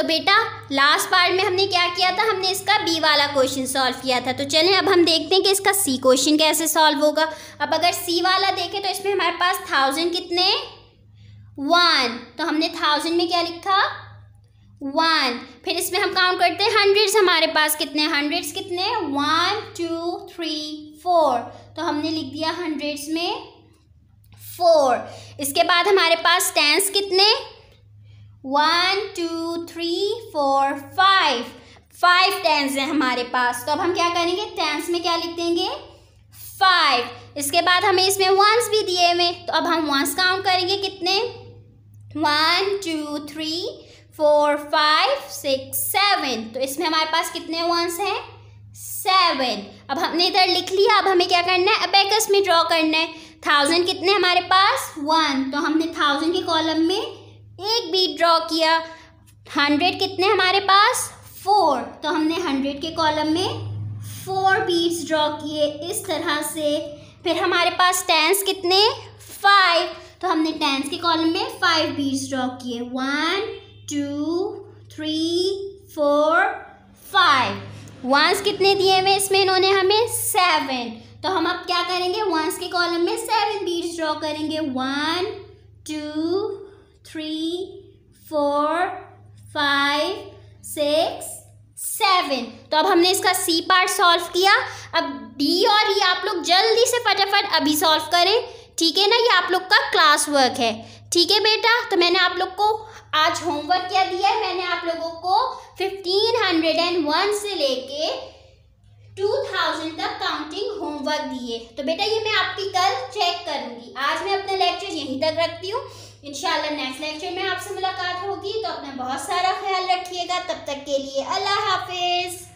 तो बेटा last part में हमने क्या किया था हमने इसका बी वाला क्वेश्चन सॉल्व किया था तो चलें अब हम देखते हैं कि इसका सी क्वेश्चन कैसे सॉल्व होगा अब अगर सी वाला देखें तो इसमें हमारे पास थाउजेंड कितने वन तो हमने थाउजेंड में क्या लिखा वन फिर इसमें हम काउंट करते हैं हंड्रेड्स हमारे पास कितने हंड्रेड्स कितने वन टू थ्री फोर तो हमने लिख दिया हंड्रेड्स में फोर इसके बाद हमारे पास टेंस कितने one two three four five five tens हैं हमारे पास तो अब हम क्या करेंगे टेंस में क्या लिख देंगे फाइव इसके बाद हमें इसमें वंस भी दिए हुए तो अब हम वंस काउंट करेंगे कितने one two three four five six seven तो इसमें हमारे पास कितने वंस हैं सेवन अब हमने इधर लिख लिया अब हमें क्या करना है अबेकस में ड्रॉ करना है थाउजेंड कितने हमारे पास वन तो हमने थाउजेंड के कॉलम में एक बीट ड्रॉ किया हंड्रेड कितने हमारे पास फोर तो हमने हंड्रेड के कॉलम में फोर बीट्स ड्रॉ किए इस तरह से फिर हमारे पास टेंस कितने फाइव तो हमने टेंस के कॉलम में फाइव बीट्स ड्रॉ किए one two three four five ones कितने दिए हुए इसमें इन्होंने हमें सेवन तो हम अब क्या करेंगे वंस के कॉलम में सेवन बीट्स ड्रॉ करेंगे one two three four five six seven तो अब हमने इसका सी पार्ट सॉल्व किया अब डी और ई e आप लोग जल्दी से फटाफट अभी सॉल्व करें ठीक है ना ये आप लोग का क्लास वर्क है ठीक है बेटा तो मैंने आप लोग को आज होमवर्क क्या दिया है मैंने आप लोगों को फिफ्टीन हंड्रेड एंड वन से लेके टू थाउजेंड तक काउंटिंग होमवर्क दिए तो बेटा ये मैं आपकी कल चेक करूँगी आज मैं अपना लेक्चर यहीं तक रखती हूँ इंशाल्लाह नेक्स्ट लेक्चर में आपसे मुलाकात होगी तो अपना बहुत सारा ख्याल रखिएगा तब तक के लिए अल्लाह हाफिज़